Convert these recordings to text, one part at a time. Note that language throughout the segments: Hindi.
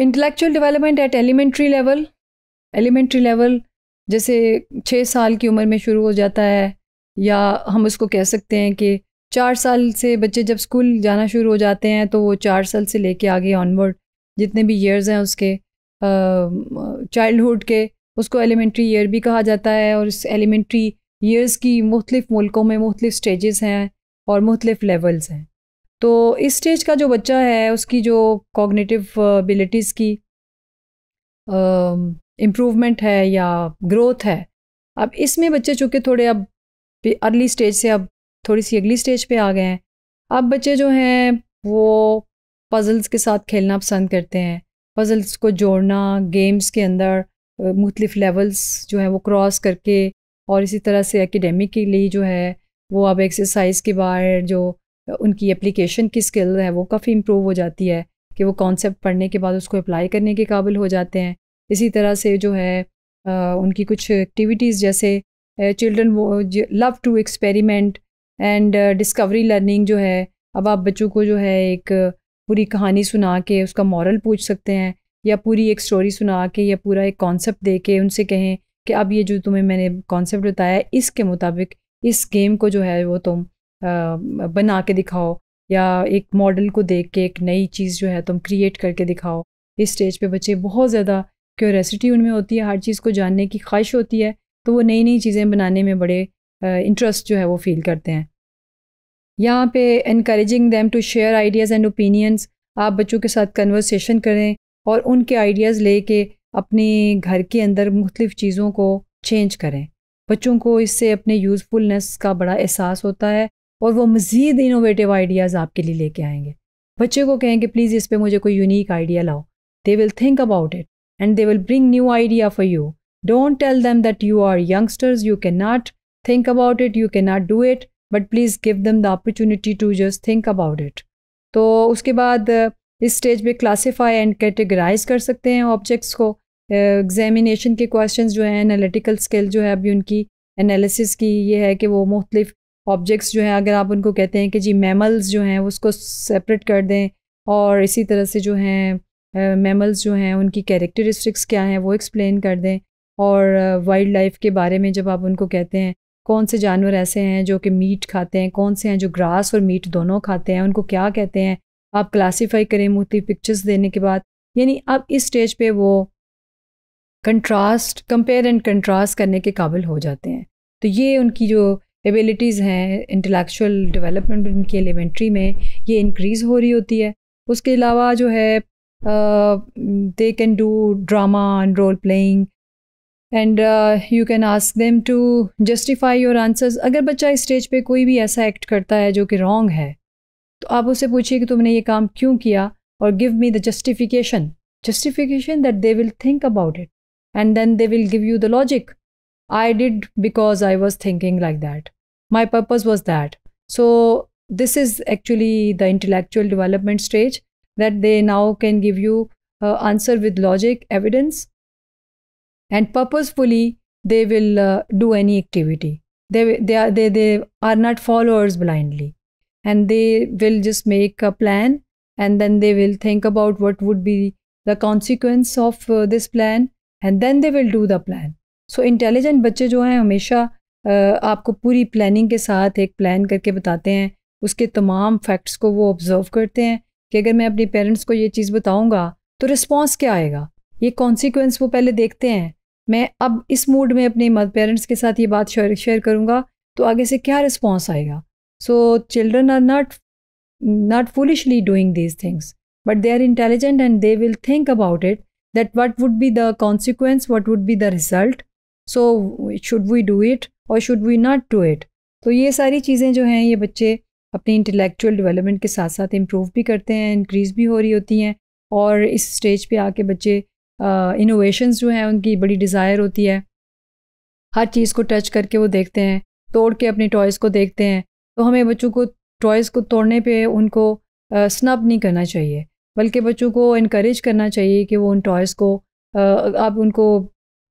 intellectual development at elementary level elementary level जैसे छः साल की उम्र में शुरू हो जाता है या हम उसको कह सकते हैं कि चार साल से बच्चे जब स्कूल जाना शुरू हो जाते हैं तो वो चार साल से लेके आगे ऑनवर्ड जितने भी ईयर्स हैं उसके चाइल्डहुड के उसको एलिमेंट्री ईयर भी कहा जाता है और इस एलिमेंट्री ईयर्स की मुख्तलिफ़ मुल्कों में मुख्तलिफ़ स्टेजेस हैं और मुख्तलिफ़ लेवल्स हैं तो इस स्टेज का जो बच्चा है उसकी जो कॉग्निटिव एबिलिटीज़ uh, की इम्प्रूवमेंट um, है या ग्रोथ है अब इसमें बच्चे चूँकि थोड़े अब अर्ली स्टेज से अब थोड़ी सी अगली स्टेज पे आ गए हैं अब बच्चे जो हैं वो पज़ल्स के साथ खेलना पसंद करते हैं पज़ल्स को जोड़ना गेम्स के अंदर uh, मुख्तलिफ लेवल्स जो हैं वो क्रॉस करके और इसी तरह से के लिए जो है वो अब एक्सरसाइज के बाहर जो उनकी एप्लीकेशन की स्किल है वो काफ़ी इम्प्रूव हो जाती है कि वो कॉन्सेप्ट पढ़ने के बाद उसको अप्लाई करने के काबिल हो जाते हैं इसी तरह से जो है उनकी कुछ एक्टिविटीज़ जैसे चिल्ड्रन वो love to experiment and discovery learning जो है अब आप बच्चों को जो है एक पूरी कहानी सुना के उसका मॉरल पूछ सकते हैं या पूरी एक स्टोरी सुना के या पूरा एक कॉन्सेप्ट दे के उनसे कहें कि अब ये जो तुम्हें मैंने कॉन्सेप्ट बताया इसके मुताबिक इस गेम को जो है वो तुम बना के दिखाओ या एक मॉडल को देख के एक नई चीज़ जो है तुम क्रिएट करके दिखाओ इस स्टेज पे बच्चे बहुत ज़्यादा क्यूरसिटी उनमें होती है हर चीज़ को जानने की ख्वाहिश होती है तो वो नई नई चीज़ें बनाने में बड़े इंटरेस्ट जो है वो फील करते हैं यहाँ पे increasing them to share ideas and opinions आप बच्चों के साथ कन्वर्सेशन करें और उनके आइडियाज़ ले के अपने घर के अंदर मुख्तफ चीज़ों को चेंज करें बच्चों को इससे अपने यूज़फुलनेस का बड़ा एहसास होता है और वो मज़ीद इनोवेटिव आइडियाज़ आपके लिए लेके आएंगे बच्चे को कहें कि प्लीज़ इस पर मुझे कोई यूनिक आइडिया लाओ they will think about it and they will bring new idea for you don't tell them that you are youngsters you can not think about it you can not do it but please give them the opportunity to just think about it तो उसके बाद इस स्टेज पे क्लासीफाई एंड कैटेगराइज कर सकते हैं ऑब्जेक्ट्स को एग्जामिनेशन के क्वेश्चंस जो हैं एनालिटिकल स्किल जो है अभी उनकी एनालिसिस की ये है कि वो मुख्तलिफ ऑब्जेक्ट्स जो हैं अगर आप उनको कहते हैं कि जी मैमल्स जो हैं उसको सेपरेट कर दें और इसी तरह से जो हैं मैमल्स जो हैं उनकी कैरेक्टरिस्टिक्स क्या हैं वो एक्सप्लेन कर दें और वाइल्ड लाइफ के बारे में जब आप उनको कहते हैं कौन से जानवर ऐसे हैं जो कि मीट खाते हैं कौन से हैं जो ग्रास और मीट दोनों खाते हैं उनको क्या कहते हैं आप क्लासीफाई करें मुफ्ती पिक्चर्स देने के बाद यानी अब इस स्टेज पर वो कंट्रास्ट कंपेयर एंड कंट्रास्ट करने के काबिल हो जाते हैं तो ये उनकी जो एबिलिटीज़ हैं इंटेलेक्चुअल डेवलपमेंट उनकी एलिमेंट्री में ये इंक्रीज़ हो रही होती है उसके अलावा जो है they can do drama and role playing and you can ask them to justify your answers अगर बच्चा स्टेज पे कोई भी ऐसा एक्ट करता है जो कि रॉन्ग है तो आप उससे पूछिए कि तुमने ये काम क्यों किया और give me the justification justification that they will think about it and then they will give you the logic I did because I was thinking like that my purpose was that so this is actually the intellectual development stage that they now can give you uh, answer with logic evidence and purposefully they will uh, do any activity they they are they, they are not followers blindly and they will just make a plan and then they will think about what would be the consequence of uh, this plan and then they will do the plan so intelligent बच्चे जो हैं हमेशा आपको पूरी प्लानिंग के साथ एक प्लान करके बताते हैं उसके तमाम फैक्ट्स को वो ऑब्ज़र्व करते हैं कि अगर मैं अपने पेरेंट्स को ये चीज़ बताऊँगा तो रिस्पॉन्स क्या आएगा ये कॉन्सिक्वेंस वो पहले देखते हैं मैं अब इस मूड में अपने पेरेंट्स के साथ ये बात शेयर शेयर करूँगा तो आगे से क्या रिस्पॉन्स आएगा so children are not not foolishly doing these things but they are intelligent and they will think about it that what would be the consequence what would be the result so should we do it और should we not do it तो ये सारी चीज़ें जो हैं ये बच्चे अपनी इंटेलेक्चुअल डेवलपमेंट के साथ साथ इम्प्रूव भी करते हैं इंक्रीज़ भी हो रही होती हैं और इस स्टेज पे आके बच्चे इनोवेशंस जो हैं उनकी बड़ी डिज़ायर होती है हर चीज़ को टच करके वो देखते हैं तोड़ के अपने टॉयज़ को देखते हैं तो हमें बच्चों को टॉयज़ को तोड़ने पे उनको स्नब नहीं करना चाहिए बल्कि बच्चों को इनक्रेज करना चाहिए कि वो उन टॉयज़ को आप उनको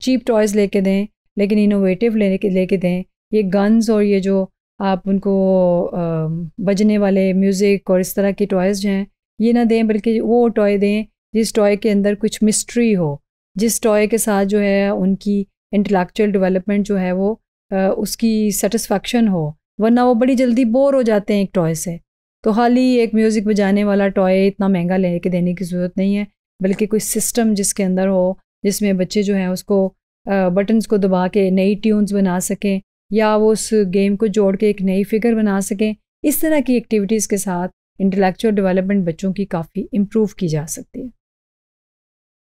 चीप टॉयज़ लेके दें लेकिन इनोवेटिव ले लेके दें ये गन्स और ये जो आप उनको बजने वाले म्यूज़िक और इस तरह के टॉयज़ जो हैं ये ना दें बल्कि वो टॉय दें जिस टॉय के अंदर कुछ मिस्ट्री हो जिस टॉय के साथ जो है उनकी इंटेलेक्चुअल डेवलपमेंट जो है वो उसकी सेटिस्फैक्शन हो वरना वो बड़ी जल्दी बोर हो जाते हैं एक टॉय से तो खाली एक म्यूज़िक बजाने वाला टॉय इतना महंगा लेके देने की ज़रूरत नहीं है बल्कि कोई सिस्टम जिसके अंदर हो जिसमें बच्चे जो हैं उसको बटन्स को दबा के नई ट्यून्स बना सकें या वो उस गेम को जोड़ के एक नई फिगर बना सकें इस तरह की एक्टिविटीज़ के साथ इंटेलेक्चुअल डेवलपमेंट बच्चों की काफ़ी इम्प्रूव की जा सकती है